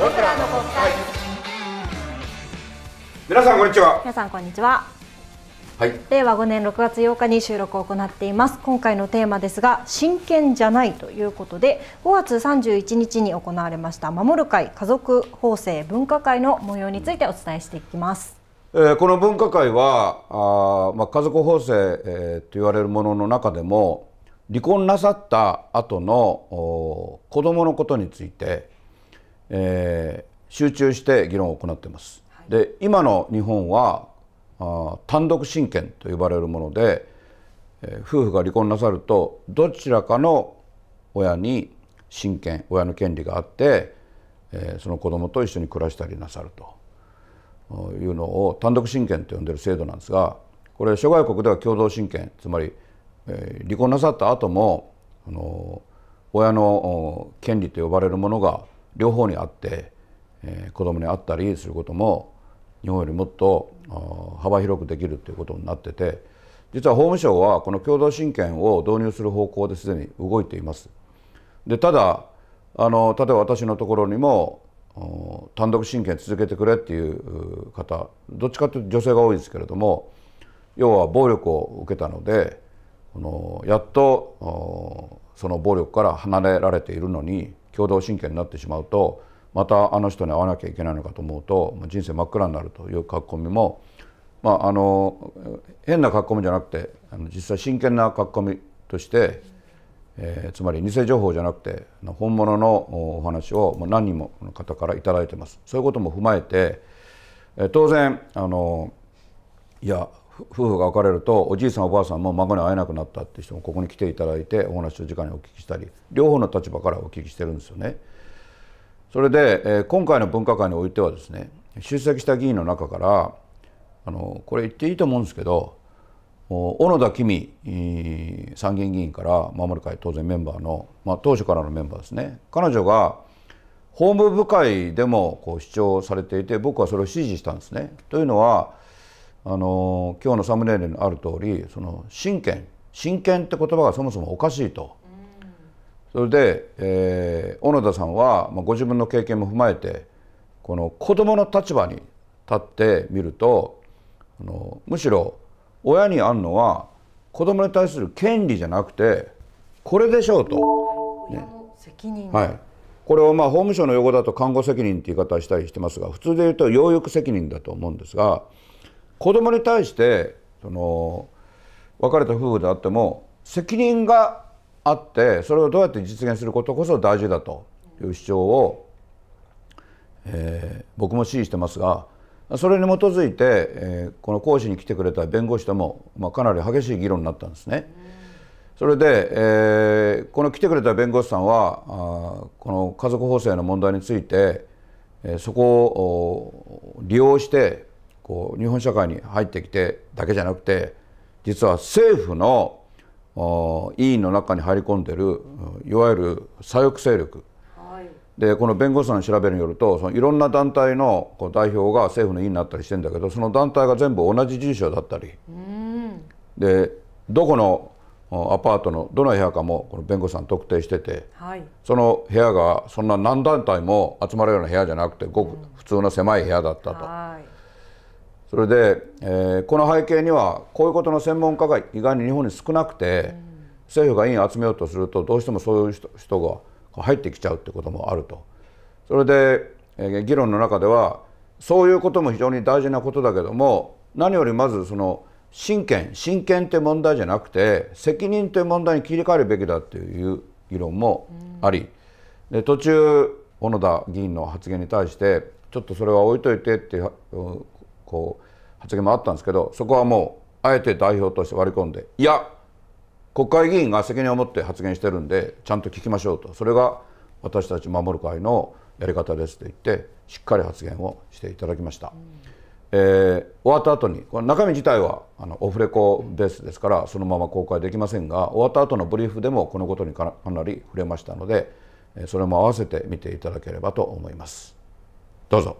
僕らの国会皆さんこんにちは皆さんこんにちははい、令和5年6月8日に収録を行っています今回のテーマですが真剣じゃないということで5月31日に行われました守る会家族法制分科会の模様についてお伝えしていきますえー、この分科会はあ、まあ、家族法制、えー、と言われるものの中でも離婚なさった後の子供のことについて、えー、集中して議論を行っています。で今の日本はあ単独親権と呼ばれるもので、えー、夫婦が離婚なさるとどちらかの親に親権親の権利があって、えー、その子供と一緒に暮らしたりなさるというのを単独親権と呼んでる制度なんですがこれ諸外国では共同親権つまり、えー、離婚なさった後もあの親の権利と呼ばれるものが両方にあって、えー、子供に会ったりすることも日本よりもっと幅広くできるということになってて実は法務省はこの共同親権を導入する方向ですでに動いています。でただあの例えば私のところにも単独親権続けてくれっていう方どっちかというと女性が多いですけれども要は暴力を受けたのでこのやっとその暴力から離れられているのに共同親権になってしまうとまたあの人に会わなきゃいけないのかと思うと人生真っ暗になるという書き込みも、まあ、あの変な書き込みじゃなくてあの実際真剣な書き込みとして、えー、つまり偽情報じゃなくて本物のお話を何人もの方から頂いいてます。そういうことも踏まえて当然あのいや夫婦が別れるとおじいさんおばあさんも孫に会えなくなったって人もここに来ていただいてお話を直にお聞きしたり両方の立場からお聞きしてるんですよね。それで、えー、今回の分科会においてはですね出席した議員の中からあのこれ言っていいと思うんですけど小野田公美参議院議員から守る会当然メンバーの、まあ、当初からのメンバーですね彼女が法務部会でもこう主張されていて僕はそれを支持したんですね。というのはあの今日のサムネイルにある通りその親権親権って言葉がそもそもおかしいと、うん、それで、えー、小野田さんは、まあ、ご自分の経験も踏まえてこの子どもの立場に立ってみるとあのむしろ親にあるのは子どもに対する権利じゃなくてこれでしょうと。ね、責任はいこれをまあ法務省の用語だと看護責任って言い方したりしてますが普通で言うと養育責任だと思うんですが子供に対してその別れた夫婦であっても責任があってそれをどうやって実現することこそ大事だという主張を、えー、僕も支持してますがそれに基づいて、えー、この講師に来てくれた弁護士とも、まあ、かなり激しい議論になったんですね。それで、えー、この来てくれた弁護士さんはあこの家族法制の問題について、えー、そこを利用してこう日本社会に入ってきてだけじゃなくて実は政府の委員の中に入り込んでるいわゆる左翼勢力、はい、でこの弁護士さんの調べによるとそのいろんな団体のこう代表が政府の委員になったりしてんだけどその団体が全部同じ住所だったりでどこのアパートのどの部屋かもこの弁護士さん特定してて、はい、その部屋がそんな何団体も集まるような部屋じゃなくてごく普通の狭い部屋だったと、うん、それで、えー、この背景にはこういうことの専門家が意外に日本に少なくて、政府が委員集めようとするとどうしてもそういう人が入ってきちゃうってこともあると。それで、えー、議論の中ではそういうことも非常に大事なことだけども何よりまずその親権親権って問題じゃなくて責任って問題に切り替えるべきだっていう議論もあり、で途中小野田議員の発言に対してちょっとそれは置いといてってうこう発言もあったんですけどそこはもうあえて代表として割り込んでいや国会議員が責任を持って発言してるんでちゃんと聞きましょうとそれが私たち守る会のやり方ですと言ってしっかり発言をしていただきました、うん、えー、終わった後にこの中身自体はあのオフレコベースですからそのまま公開できませんが終わった後のブリーフでもこのことにかなり触れましたのでそれも合わせて見ていただければと思いますどうぞ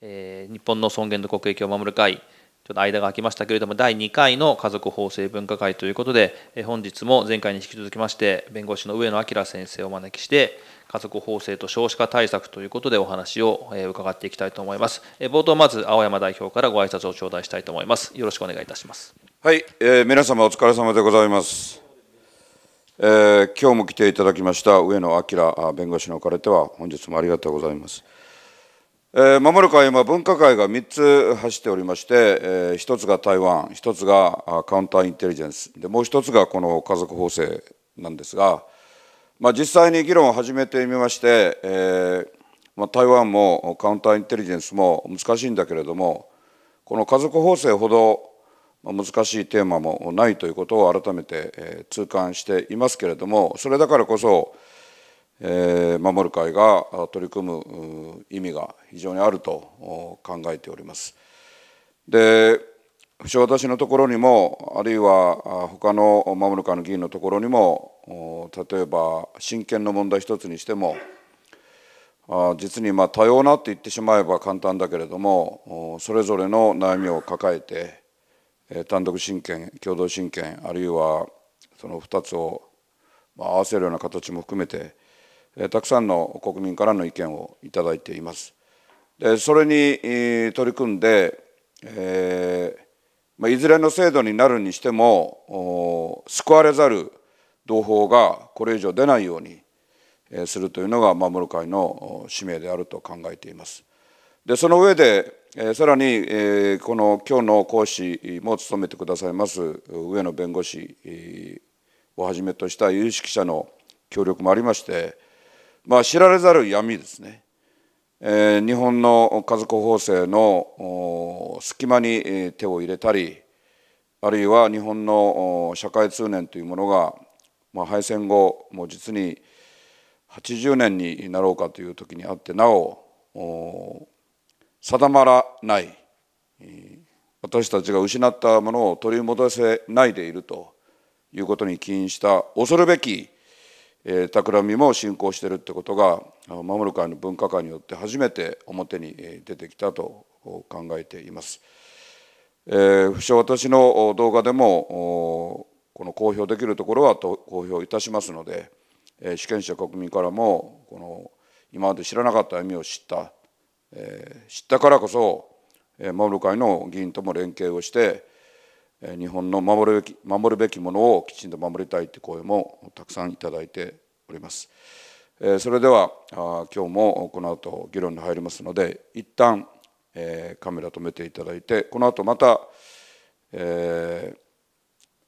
えー、日本の尊厳と国益を守る会ちょっと間が空きましたけれども第2回の家族法制分科会ということで、えー、本日も前回に引き続きまして弁護士の上野明先生をお招きして家族法制と少子化対策ということでお話を、伺っていきたいと思います、えー、冒頭まず青山代表からご挨拶を頂戴したいと思いますよろしくお願いいたしますはい、えー、皆様お疲れ様でございますえー、今日も来ていただきました上野明弁護士のおかれては本日もありがとうございます。えー、守る会は今分科会が3つ走っておりまして、えー、1つが台湾1つがカウンターインテリジェンスでもう1つがこの家族法制なんですが、まあ、実際に議論を始めてみまして、えーまあ、台湾もカウンターインテリジェンスも難しいんだけれどもこの家族法制ほど難しいテーマもないということを改めて痛感していますけれどもそれだからこそ守る会が取り組む意味が非常にあると考えております。で不詳私のところにもあるいは他の守る会の議員のところにも例えば親権の問題一つにしても実にま多様なって言ってしまえば簡単だけれどもそれぞれの悩みを抱えて単独親権共同親権あるいはその2つを合わせるような形も含めてたくさんの国民からの意見をいただいています。でそれに取り組んで、えーまあ、いずれの制度になるにしても救われざる同胞がこれ以上出ないようにするというのが守る会の使命であると考えています。でその上で、えさらに、えこの今日の講師も務めてくださいます上野弁護士をはじめとした有識者の協力もありまして、まあ、知られざる闇ですね、えー、日本の家族法制の隙間に手を入れたりあるいは日本の社会通念というものが、まあ、敗戦後もう実に80年になろうかという時にあってなお定まらない私たちが失ったものを取り戻せないでいるということに起因した恐るべきえ企みも進行しているってことが守る会の分科会によって初めて表に出てきたと考えています。え不詳私の動画でもこの公表できるところはと公表いたしますので、え主権者国民からもこの今まで知らなかった意味を知った、え知ったからこそ、え守る会の議員とも連携をして日本の守るべき守るべきものをきちんと守りたいという声もたくさんいただいております。それでは今日もこの後議論に入りますので一旦カメラ止めていただいてこの後また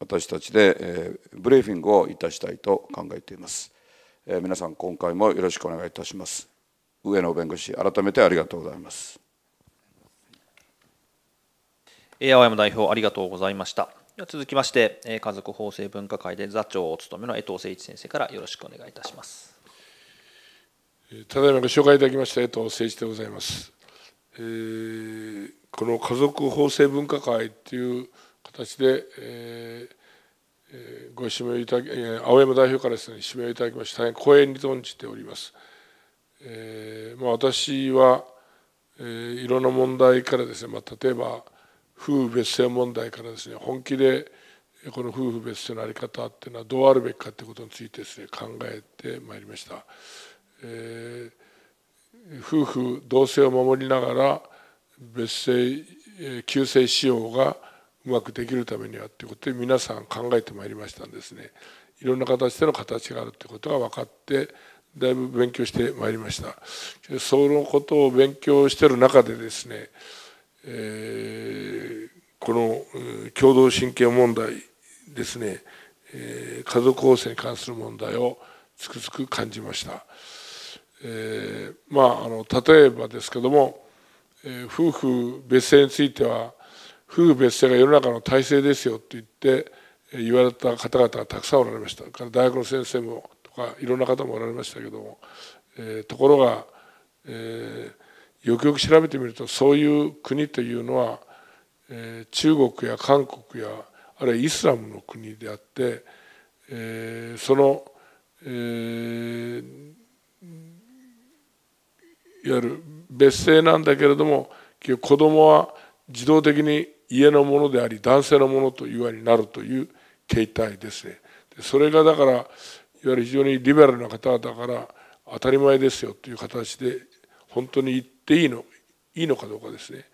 私たちでブリーフィングをいたしたいと考えています。皆さん今回もよろしくお願いいたします。上野弁護士改めてありがとうございます。青山代表ありがとうございました続きまして家族法制分科会で座長を務めの江藤誠一先生からよろしくお願いいたしますただいまご紹介いただきました江藤誠一でございます、えー、この家族法制分科会という形で、えーご指名いただき青山代表からですね指名いただきまして大変光栄に存じております。えーまあ、私は、えー、いろんな問題からですね、まあ、例えば夫婦別姓問題からですね本気でこの夫婦別姓のあり方っていうのはどうあるべきかということについてですね考えてまいりました、えー、夫婦同姓を守りながら別姓旧姓使用がうまくできるためにはということで皆さん考えてまいりましたんですねいろんな形での形があるということが分かってだいぶ勉強してまいりましたそのことを勉強している中でですねえこの共同親権問題ですね、え家族構成に関する問題をつくづく感じました。えー、まああの例えばですけども、えー、夫婦別姓については夫婦別姓が世の中の体制ですよと言って、えー、言われた方々がたくさんおられましたから大学の先生もとかいろんな方もおられましたけども、えー、ところが、えー、よくよく調べてみるとそういう国というのは、えー、中国や韓国やあるいはイスラムの国であって、えー、その、えー、いわゆる別姓なんだけれども子供は自動的に家のものであり男性のものというようになるという形態ですね。でそれがだからいわゆる非常にリベラルな方々から当たり前ですよという形で本当にていいのいいのかどうかですね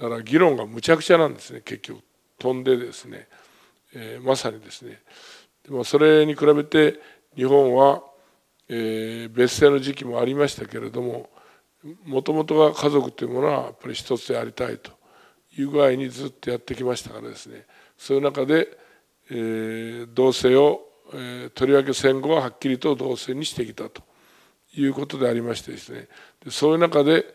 だから議論がむちゃくちゃなんですね結局飛んでですね、えー、まさにですねでもそれに比べて日本は、えー、別姓の時期もありましたけれどももともとが家族というものはやっぱり一つでありたいという具合にずっとやってきましたからですねそういう中で、えー、同性を、えー、とりわけ戦後ははっきりと同性にしてきたということでありましてですねでそういう中で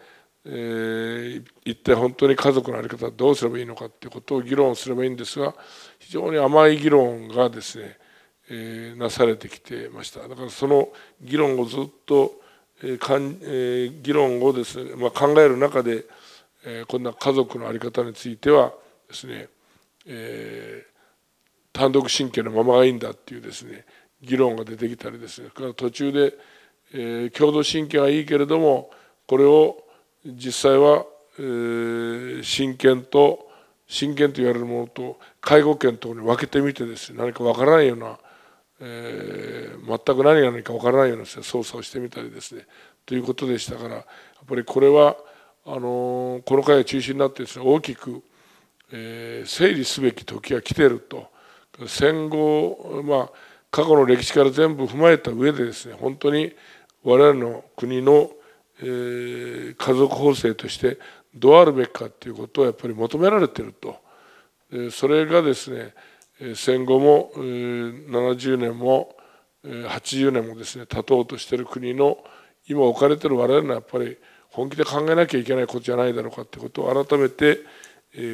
え一体本当に家族の在り方はどうすればいいのかっていうことを議論すればいいんですが非常に甘い議論がですね、えなされてきてましただからその議論をずっと、え議論をですね、まあ、考える中で、えこんな家族の在り方についてはですね、えー、単独親権のままがいいんだっていうですね議論が出てきたりですねから途中で、えー、共同親権はいいけれどもこれを実際は親権と親権と言われるものと介護権とに分けてみてですね何か分からないような、えー、全く何が何か分からないような捜査をしてみたりですねということでしたからやっぱりこれはあのこの会が中心になってですね大きく、えー、整理すべき時が来てると戦後まあ過去の歴史から全部踏まえた上でですね本当に我々の国の家族構成としてどうあるべきかっていうことをやっぱり求められてるとそれがですね戦後も70年も80年もですね経とうとしてる国の今置かれてる我々のやっぱり本気で考えなきゃいけないことじゃないだろうかってことを改めて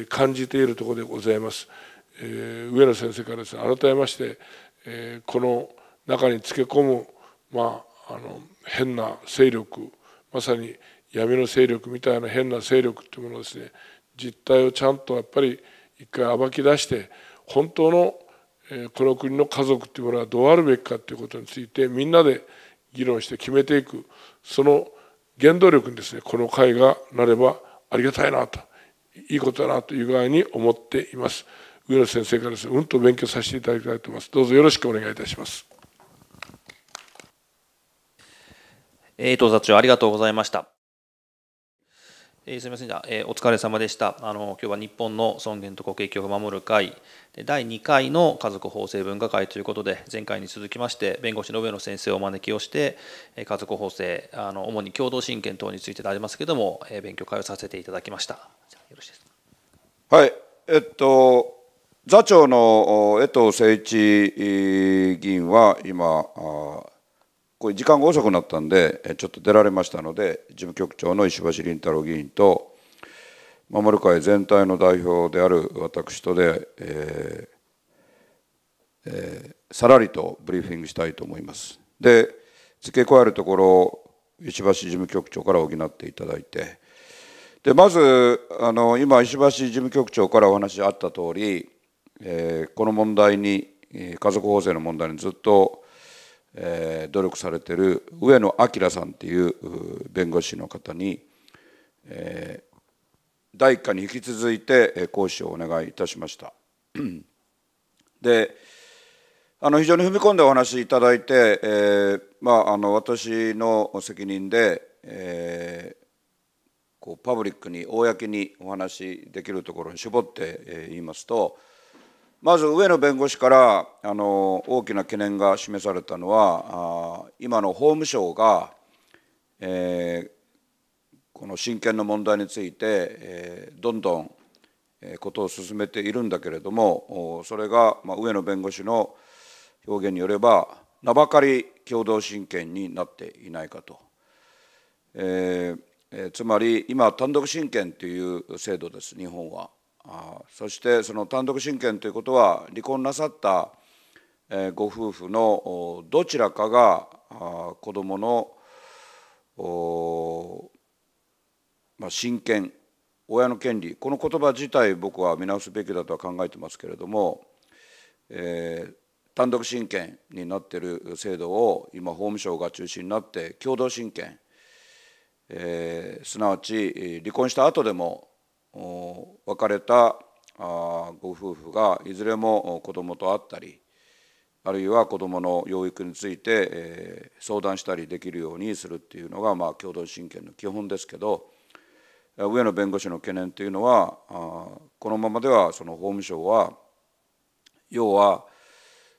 感じているところでございます。上野先生からですね改めましてこの中につけ込むまああの変な勢力まさに闇の勢力みたいな変な勢力っていうものですね実態をちゃんとやっぱり一回暴き出して本当のこの国の家族っていうものはどうあるべきかっていうことについてみんなで議論して決めていくその原動力にですねこの会がなればありがたいなといいことだなという具合に思っています上野先生からですねうんと勉強させていただきたいと思いますどうぞよろしくお願いいたしますえー、伊座長、ありがとうございました。えー、すみません、じゃえー、お疲れ様でした。あの今日は日本の尊厳と国益を守る会、第2回の家族法制分科会ということで、前回に続きまして、弁護士の上野先生をお招きをして、えー、家族法制あの、主に共同親権等についてでありますけれども、えー、勉強会をさせていただきました。じゃよろしいですか。はい、えっと、座長の江藤誠一議員は今、これ時間が遅くなったんでちょっと出られましたので事務局長の石橋林太郎議員と守る会全体の代表である私とで、えーえー、さらりとブリーフィングしたいと思います。で付け加えるところ石橋事務局長から補っていただいてでまずあの今石橋事務局長からお話あった通り、えー、この問題に家族法制の問題にずっとえー、努力されてる上野明さんっていう弁護士の方に、えー、第1課に引き続いて講師をお願いいたしました。であの非常に踏み込んでお話しいただいて、えーまあ、あの私の責任で、えー、こうパブリックに公にお話しできるところに絞って、えー、言いますと。まず上野弁護士からあの大きな懸念が示されたのはあ今の法務省が、えー、この親権の問題について、えー、どんどんことを進めているんだけれどもそれが、まあ、上野弁護士の表現によれば名ばかり共同親権になっていないかと、えー、えー、つまり今単独親権という制度です日本は。あそしてその単独親権ということは離婚なさったご夫婦のどちらかが子どもの、ま親権親の権利この言葉自体僕は見直すべきだとは考えてますけれども、えー、単独親権になっている制度を今法務省が中心になって共同親権、えー、すなわち離婚した後でも別れたご夫婦がいずれも子どもと会ったりあるいは子どもの養育について相談したりできるようにするっていうのがまあ共同親権の基本ですけど上野弁護士の懸念というのはこのままではその法務省は要は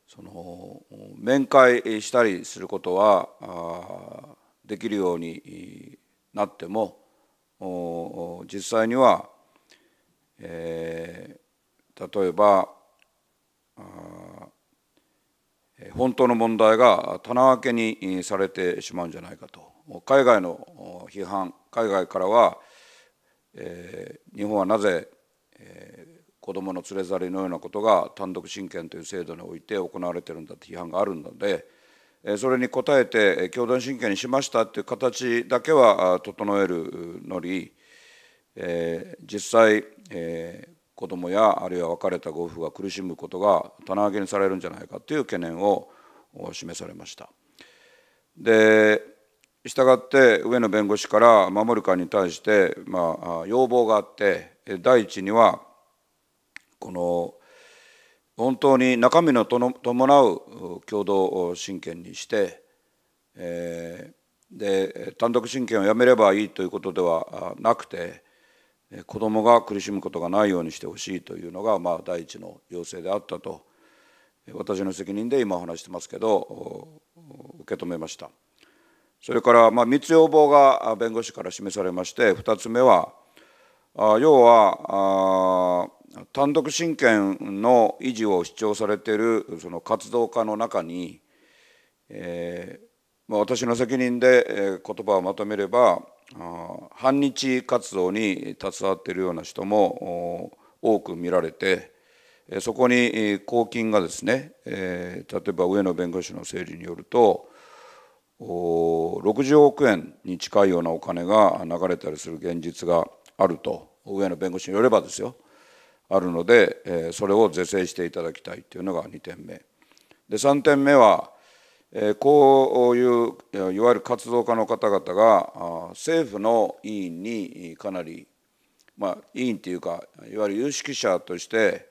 その面会したりすることはできるようになっても実際にはえー、例えば本当の問題が棚分けにされてしまうんじゃないかと海外の批判海外からは、えー、日本はなぜ、えー、子どもの連れ去りのようなことが単独親権という制度において行われてるんだと批判があるので、えそれに応えて共同親権にしましたという形だけは整えるのに、え実際えー、子供やあるいは別れたご夫婦が苦しむことが棚上げにされるんじゃないかという懸念を示されました。で従って上野弁護士から守る会に対して、まあ、要望があって第一にはこの本当に中身の伴う共同親権にして、えー、で単独親権をやめればいいということではなくて子どもが苦しむことがないようにしてほしいというのが、まあ、第一の要請であったと私の責任で今お話してますけど受け止めましたそれから、まあ、3つ要望が弁護士から示されまして2つ目は要は単独親権の維持を主張されているその活動家の中に、えーま私の責任で言葉をまとめれば反日活動に携わっているような人も多く見られてそこに公金がですね例えば上野弁護士の整理によると60億円に近いようなお金が流れたりする現実があると上野弁護士によればですよあるのでそれを是正していただきたいというのが2点目で3点目はこういういわゆる活動家の方々が政府の委員にかなり、まあ、委員というかいわゆる有識者として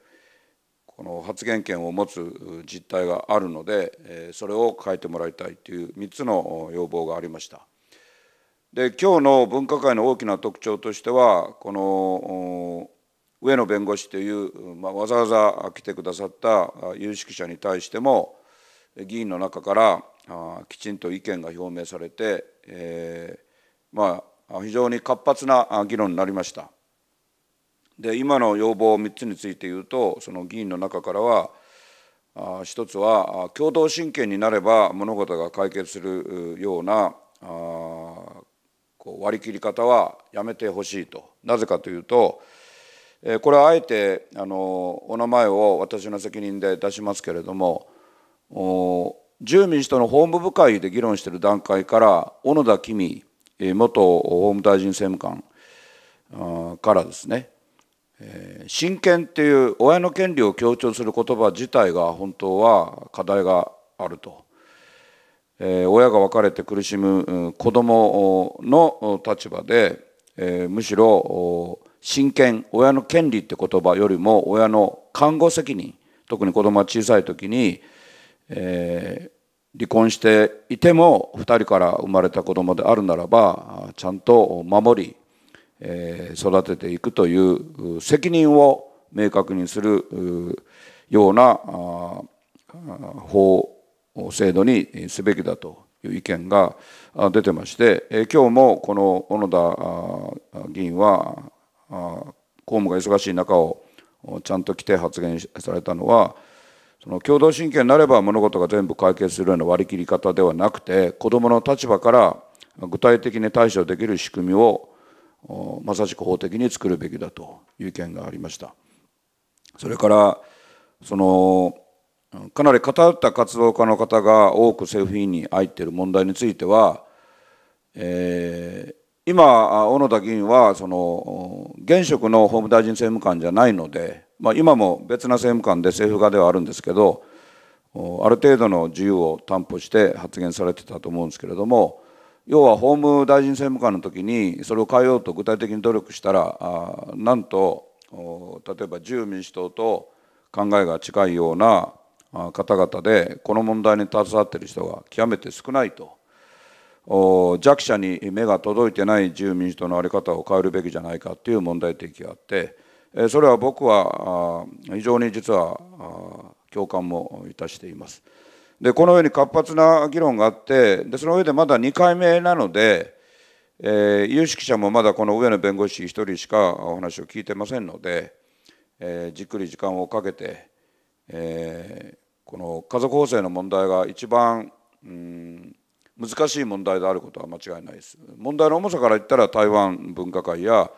この発言権を持つ実態があるのでそれを変えてもらいたいという3つの要望がありました。で今日の分科会の大きな特徴としてはこの上野弁護士という、まあ、わざわざ来てくださった有識者に対しても議員の中からあきちんと意見が表明されて、えー、まあ、非常に活発な議論になりました。で今の要望3つについて言うとその議員の中からはあ一つは共同親権になれば物事が解決するようなあこう割り切り方はやめてほしいとなぜかというと、えー、これはあえてあのお名前を私の責任で出しますけれども自由民主党の法務部会で議論している段階から小野田紀元法務大臣政務官からですね親権っていう親の権利を強調する言葉自体が本当は課題があると、え親が別れて苦しむ子どもの立場で、えむしろ親権親の権利って言葉よりも親の看護責任特に子どもは小さい時に、えー、離婚していても2人から生まれた子供であるならばちゃんと守り、えー、育てていくという責任を明確にするような法制度にすべきだという意見が出てまして今日もこの小野田議員は公務が忙しい中をちゃんと来て発言されたのはその共同親権になれば物事が全部解決するような割り切り方ではなくて子供の立場から具体的に対処できる仕組みをまさしく法的に作るべきだという意見がありました。それからそのかなり偏った活動家の方が多く政府委員に入っている問題については、えー、今小野田議員はその現職の法務大臣政務官じゃないのでまあ、今も別な政務官で政府側ではあるんですけどある程度の自由を担保して発言されてたと思うんですけれども要は法務大臣政務官の時にそれを変えようと具体的に努力したらあなんと例えば自由民主党と考えが近いような方々でこの問題に携わっている人が極めて少ないと弱者に目が届いてない自由民主党の在り方を変えるべきじゃないかっていう問題提起があって。それは僕は非常に実は共感もいたしています。でこのように活発な議論があってでその上でまだ2回目なので、えー、有識者もまだこの上野弁護士1人しかお話を聞いてませんので、えー、じっくり時間をかけて、えー、この家族法制の問題が一番、うん、難しい問題であることは間違いないです。問題の重さから言ったら台湾分科会や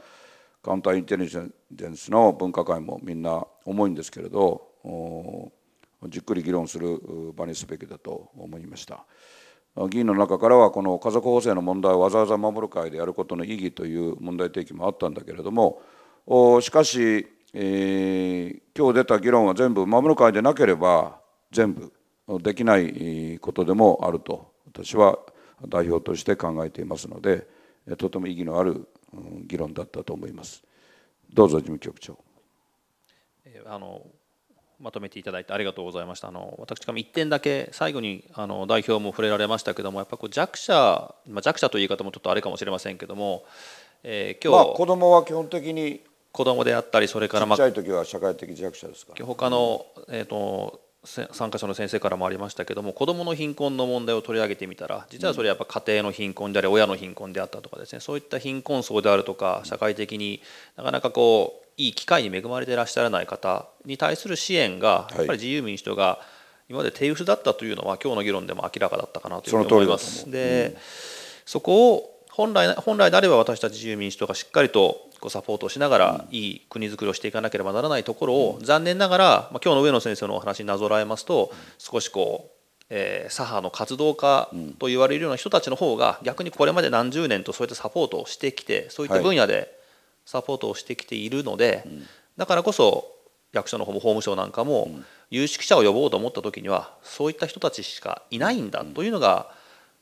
カウンターインテリジェンスの分科会もみんな重いんですけれどじっくり議論する場にすべきだと思いました。議員の中からはこの家族法制の問題をわざわざ守る会でやることの意義という問題提起もあったんだけれどもしかし、えー、今日出た議論は全部守る会でなければ全部できないことでもあると私は代表として考えていますのでとても意義のある議論だったと思います。どうぞ事務局長。えあのまとめていただいてありがとうございました。あの私からも1点だけ最後にあの代表も触れられましたけども、やっぱこう弱者、まあ、弱者という言い方もちょっとあれかもしれませんけども、えー、今日、まあ、子供は基本的に子供であったりそれからまあちっい時は社会的弱者ですか。他のえっ、ー、と参加者の先生からもありましたけども子どもの貧困の問題を取り上げてみたら実はそれやっぱ家庭の貧困であり親の貧困であったとかですねそういった貧困層であるとか社会的になかなかこういい機会に恵まれていらっしゃらない方に対する支援がやっぱり自由民主党が今まで手薄だったというのは今日の議論でも明らかだったかなというふうに思います。そで、うん、そこを本来本来であれば私たち自由民主党がしっかりとこうサポートをしながらいい国づくりをしていかなければならないところを残念ながら、まあ、今日の上野先生のお話になぞらえますと少しこうえー、左派の活動家と言われるような人たちの方が逆にこれまで何十年とそういったサポートをしてきてそういった分野でサポートをしてきているので、だからこそ役所の方も法務省なんかも有識者を呼ぼうと思った時にはそういった人たちしかいないんだというのが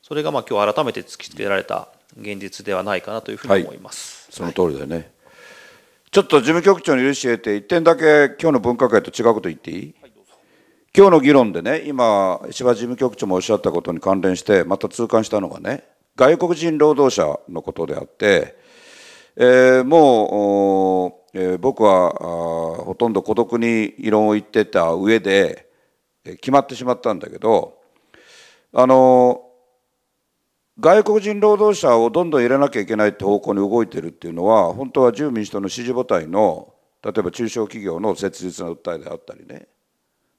それがまあ今日改めて突きつけられた現実ではないかなというふうに思います。はいその通りだよね、はい、ちょっと事務局長に許し得て1点だけ今日の分科会と違うこと言っていい、はい、今日の議論でね今石破事務局長もおっしゃったことに関連してまた痛感したのがね外国人労働者のことであって、えー、もうえー、僕はほとんど孤独に異論を言ってた上で、えー、決まってしまったんだけどあの外国人労働者をどんどん入れなきゃいけないって方向に動いてるっていうのは本当は自由民主党の支持母体の例えば中小企業の切実な訴えであったりね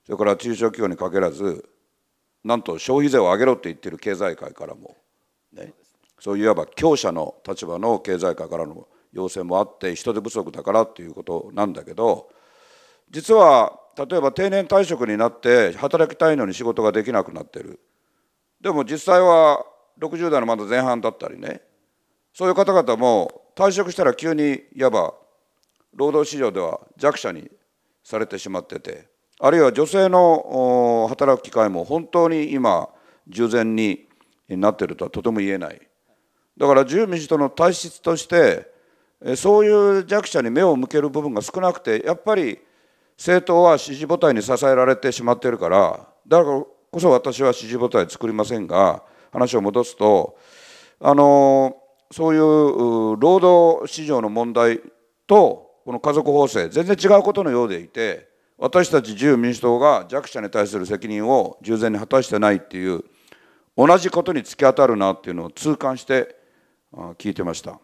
それから中小企業に限らずなんと消費税を上げろって言ってる経済界からも、ね、そういわば強者の立場の経済界からの要請もあって人手不足だからっていうことなんだけど実は例えば定年退職になって働きたいのに仕事ができなくなってるでも実際は60代のまだ前半だったりねそういう方々も退職したら急にいわば労働市場では弱者にされてしまっててあるいは女性の働く機会も本当に今従前になってるとはとても言えないだから自由民主党の体質としてそういう弱者に目を向ける部分が少なくてやっぱり政党は支持母体に支えられてしまっているからだからこそ私は支持母体作りませんが話を戻すとあのそういう労働市場の問題とこの家族法制全然違うことのようでいて私たち自由民主党が弱者に対する責任を従前に果たしてないっていう同じことに突き当たるなっていうのを痛感して聞いてました。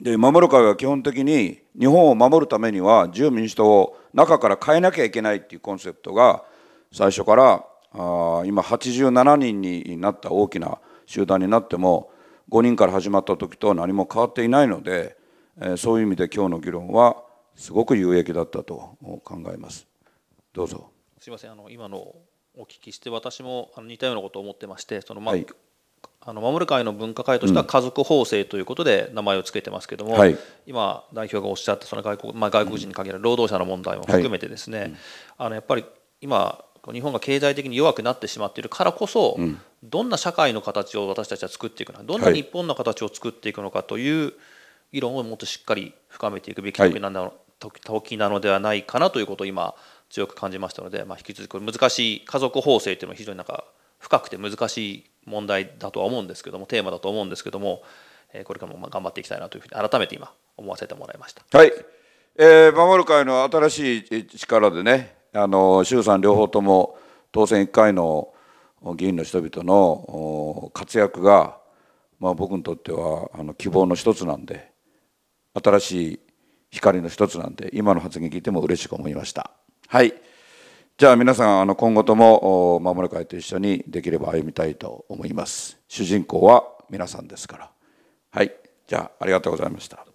で守る会は基本的に日本を守るためには自由民主党を中から変えなきゃいけないっていうコンセプトが最初からあ今87人になった大きな集団になっても5人から始まった時と何も変わっていないので、えそういう意味で今日の議論はすごく有益だったと考えます。どうぞすみませんあの今のお聞きして私も似たようなことを思ってましてその、まあ、はい、あの守る会の分科会としては家族法制ということで名前を付けてますけども、うんはい、今代表がおっしゃったその外国,、まあ、外国人に限らず労働者の問題も含めてですね、うん、あのやっぱり今日本が経済的に弱くなってしまっているからこそ、うん、どんな社会の形を私たちは作っていくのかどんな日本の形を作っていくのかという議論をもっとしっかり深めていくべき時なの,、時なのではないかなということを今強く感じましたので、まあ、引き続き難しい家族法制というのは非常になんか深くて難しい問題だとは思うんですけどもテーマだと思うんですけども、えこれからも頑張っていきたいなというふうに改めて今思わせてもらいました。はい、えー、守る会の新しい力でねあの衆参両方とも当選1回の議員の人々の活躍が、まあ、僕にとってはあの希望の一つなんで新しい光の一つなんで今の発言聞いても嬉しく思いましたはいじゃあ皆さんあの今後とも守る会と一緒にできれば歩みたいと思います主人公は皆さんですからはいじゃあありがとうございました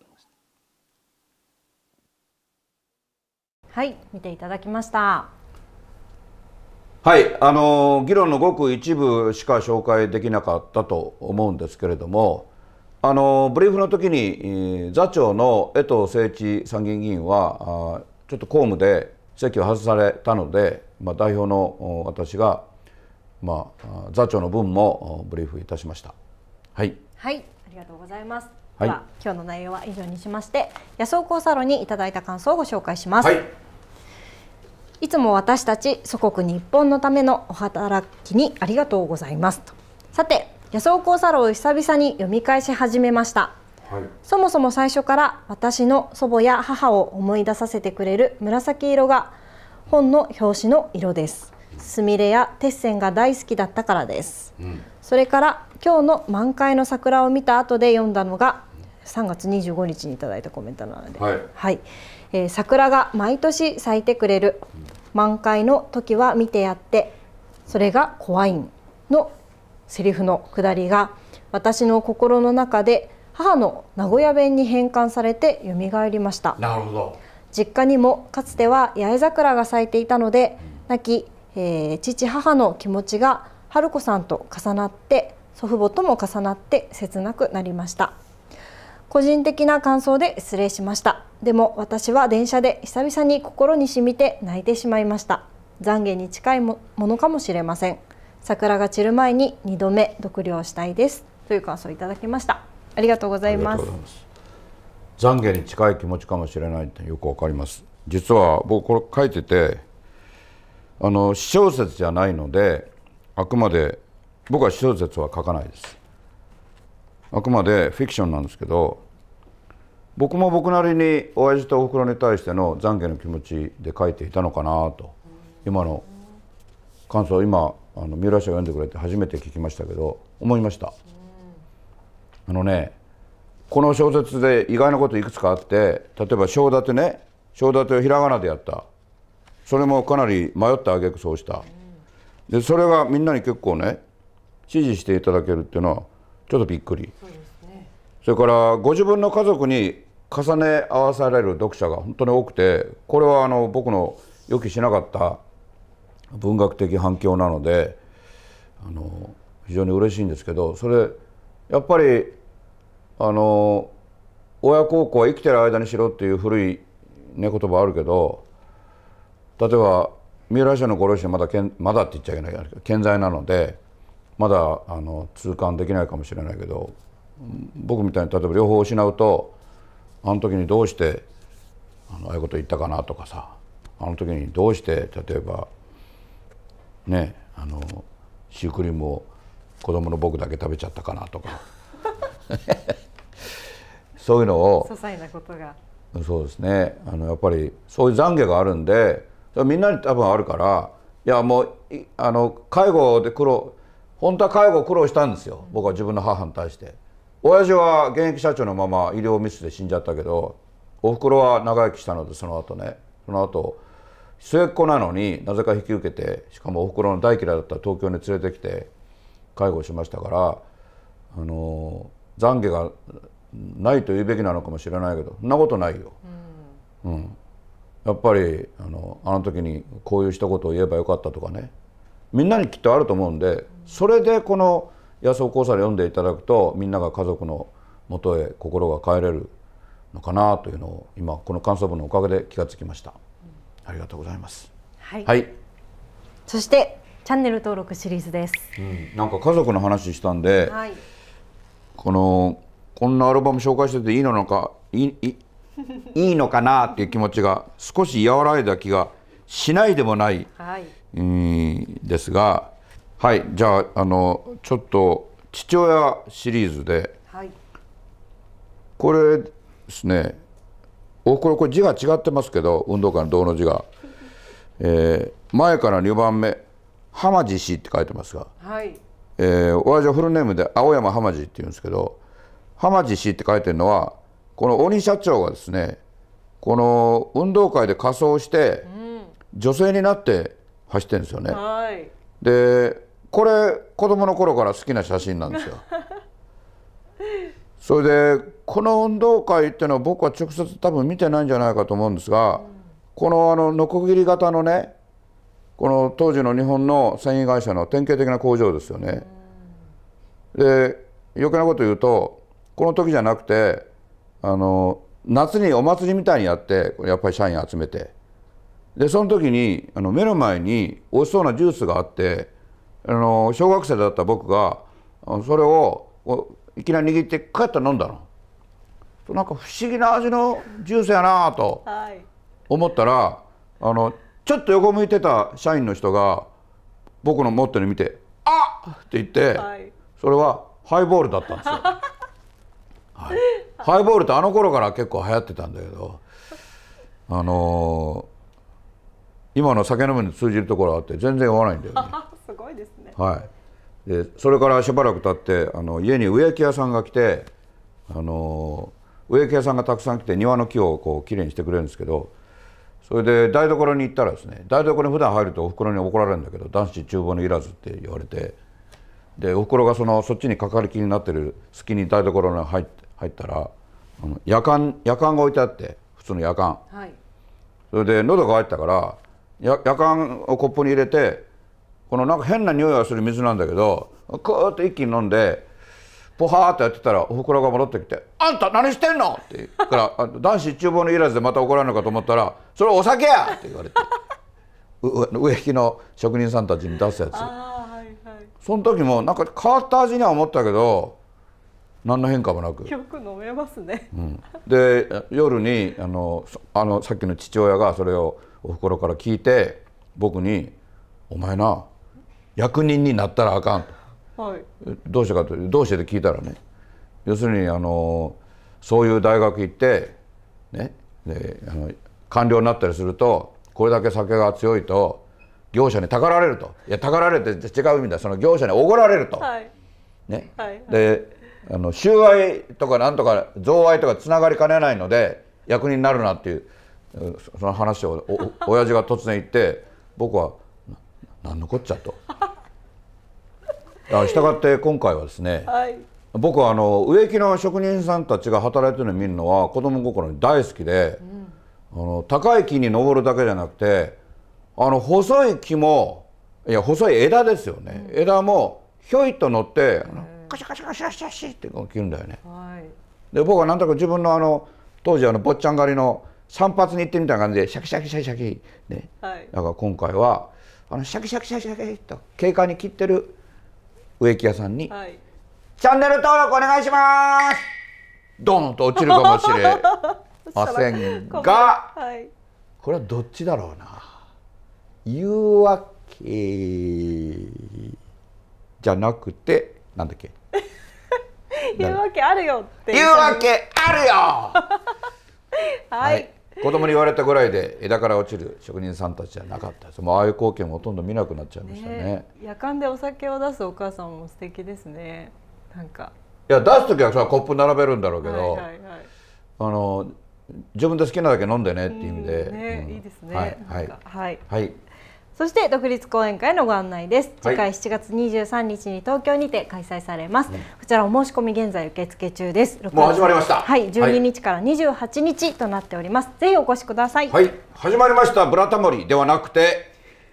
はい見ていただきましたはいあの議論のごく一部しか紹介できなかったと思うんですけれどもあのブリーフの時に座長の江藤誠一参議院議員はちょっと公務で席を外されたので、まあ、代表の私が、まあ、座長の分もブリーフいたしました。はい、はいありがとうございます。はい、今日の内容は以上にしまして野草交サロにいただいた感想をご紹介します。はいいつも私たち祖国日本のためのお働きにありがとうございますさて野草講座を久々に読み返し始めました、はい、そもそも最初から私の祖母や母を思い出させてくれる紫色が本の表紙の色ですスミレや鉄線が大好きだったからです、うん、それから今日の満開の桜を見た後で読んだのが3月25日にいただいたコメントなので、はい、はい、えー、桜が毎年咲いてくれる満開の時は見てやってそれが怖いん」のセリフのくだりが私の心の中で母の名古屋弁に変換されて蘇りましたなるほど実家にもかつては八重桜が咲いていたので亡き、えー、父母の気持ちが春子さんと重なって祖父母とも重なって切なくなりました個人的な感想で失礼しましたでも私は電車で久々に心に染みて泣いてしまいました懺悔に近いものかもしれません桜が散る前に2度目読了したいですという感想をいただきましたありがとうございます懺悔に近い気持ちかもしれないってよくわかります実は僕これ書いててあの視聴説じゃないのであくまで僕は私小説は書かないですあくまでフィクションなんですけど僕も僕なりに親父とおふくろに対しての懺悔の気持ちで書いていたのかなと今の感想今あの三浦氏が読んでくれて初めて聞きましたけど思いました。あのねこの小説で意外なこといくつかあって例えば正立てね正立てをひらがなでやったそれもかなり迷った挙句そうしたでそれがみんなに結構ね支持していただけるっていうのはちょっとびっくり。それからご自分の家族に重ね合わされる読者が本当に多くてこれはあの僕の予期しなかった文学的反響なのであの非常に嬉しいんですけどそれやっぱりあの親孝行は生きてる間にしろっていう古いね言葉あるけど例えば三浦社のご両親まだけんまだって言っちゃいけないけど健在なのでまだあの痛感できないかもしれないけど僕みたいに例えば両方失うとあの時にどうしてあのああいうこと言ったかなとかさあの時にどうして例えばねあのシュークリームを子供の僕だけ食べちゃったかなとか そういうのを些細なことがそうですねあのやっぱりそういう懺悔があるんでみんなに多分あるからいやもうあの介護で苦労本当は介護苦労したんですよ僕は自分の母に対して。親父は現役社長のまま医療ミスで死んじゃったけどおふくろは長生きしたのでその後ねその後末っ子なのになぜか引き受けてしかもおふくろの大嫌いだった東京に連れてきて介護しましたからあの懺悔がないと言うべきなのかもしれないけどそんなことないよ。うん、うん、やっぱりあのあの時にこういうこ言を言えばよかったとかねみんなにきっとあると思うんでそれでこの。野草講座で読んでいただくとみんなが家族のもとへ心が帰れるのかなというのを今この感想文のおかげで気がつきました。ありがとうございます。はい。はい、そしてチャンネル登録シリーズです。うん、なんか家族の話したんで、はい、このこんなアルバム紹介してていいのかいいいいのかなっていう気持ちが少し和らいだ気がしないでもない、はい、うんですが、はいじゃああのちょっと父親シリーズで、はい、これですねおこれこれ字が違ってますけど運動会の銅の字が、えー、前から2番目浜地氏って書いてますが、はいえー、親父はフルネームで青山浜地っていうんですけど浜地氏って書いてるのはこの鬼社長がですねこの運動会で仮装して、うん、女性になって走ってるんですよね。はい、でこれ子供の頃から好きな写真なんですよ。それでこの運動会っていうのは僕は直接多分見てないんじゃないかと思うんですが、このあのノコギリ型のねこの当時の日本の繊維会社の典型的な工場ですよね。で余計なこと言うとこの時じゃなくてあの夏にお祭りみたいにやってやっぱり社員集めてでその時にあの目の前に美味しそうなジュースがあってあの小学生だった僕がそれをいきなり握って帰ったら飲んだの。なんか不思議な味のジュースやなと思ったら、はい、あのちょっと横向いてた社員の人が僕の持ってるの見て「あっ!」って言って、はい、それはハイボールだったんですよ。はい、ハイボールってあの頃から結構流行ってたんだけど、あのー、今の酒飲むに通じるところあって全然合わないんだよね。すごいですねはいでそれからしばらく経ってあの家に植木屋さんが来てあの植木屋さんがたくさん来て庭の木をこうきれいにしてくれるんですけどそれで台所に行ったらですね台所に普段入るとおふくろに怒られるんだけど男子厨房にいらずって言われてでおふくろがそのそっちにかかりきになってる隙に台所に入って入ったらあの夜間夜間が置いてあって普通の夜間、はい、それで喉が入ったからや夜間をコップに入れてこのなんか変な匂いがする水なんだけどクーッと一気に飲んでポハーってやってたらおふくろが戻ってきて「あんた何してんの?」って言うから「男子厨房のいらずでまた怒られるのかと思ったら「それお酒や!」って言われて植木の職人さんたちに出すやつ、はいはい、その時もなんか変わった味には思ったけど何の変化もなくよく飲めますね、うん、で夜にあのあのさっきの父親がそれをおふくろから聞いて僕に「お前な役人になったらあかんと、はい、どうしてかとどうしてって聞いたらね要するにあのそういう大学行ってねであの官僚になったりするとこれだけ酒が強いと業者にたかられるといやたかられて違う意味だその業者におごられると、はい、ね、はいはい、であの収賄とかなんとか贈賄とかつながりかねないので役人になるなっていうその話をお親父が突然言って僕は何のこっちゃと。したがって今回はですね、はい、僕はあの植木の職人さんたちが働いてるのを見るのは子供心に大好きで、うん、あの高い木に登るだけじゃなくてあの細い木もいや細い枝ですよね、うん、枝もひょいっと乗ってカシャカシャカシャカシャって切るんだよね。はい、で僕はなんとなく自分のあの当時あの坊ちゃん狩りの散髪に行ってみたいな感じでシャキシャキシャキシャキ、ね、はい、だから今回はあのシャキシャキシャキシャキと景観に切ってる植木屋さんに、はい、チャンネル登録お願いしますドンと落ちるかもしれ ませんが、これはどっちだろうな言うわけじゃなくてなんだっけ言うわけあるよって言うわけあるよ はい、はい子供に言われたぐらいで枝から落ちる職人さんたちじゃなかったですもうああいう光景もほとんど見なくなっちゃいましたねね夜間でお酒を出すお母さんも素敵ですねなんかいや出す時はさコップ並べるんだろうけど、はいはいはい、あの自分で好きなだけ飲んでねっていう意味で、ねうん、いいですね、はい、はい、はい、はいそして独立講演会のご案内です。次回7月23日に東京にて開催されます。はい、こちらお申し込み現在受付中です。もう始まりました。はい、12日から28日となっております。はい、ぜひお越しください。はい、始まりましたブラタモリではなくて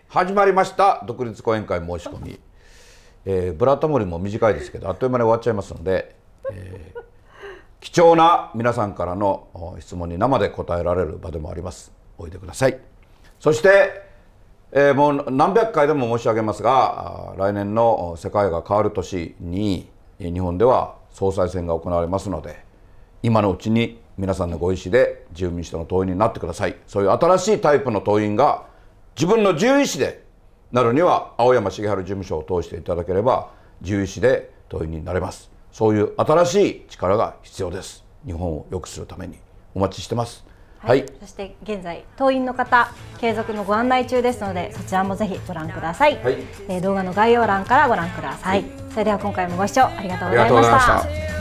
始まりました独立講演会申し込み。えー、ブラタモリも短いですけどあっという間に終わっちゃいますので、えー、貴重な皆さんからの質問に生で答えられる場でもあります。おいでください。そして。えー、もう何百回でも申し上げますが来年の世界が変わる年に日本では総裁選が行われますので今のうちに皆さんのご意思で自由民主党の党員になってくださいそういう新しいタイプの党員が自分の自由意思でなるには青山茂春事務所を通していただければ自由意思で党員になれますそういう新しい力が必要です日本を良くするためにお待ちしてますはい、そして現在党員の方継続のご案内中ですのでそちらもぜひご覧ください、はい、えー、動画の概要欄からご覧ください、はい、それでは今回もご視聴ありがとうございました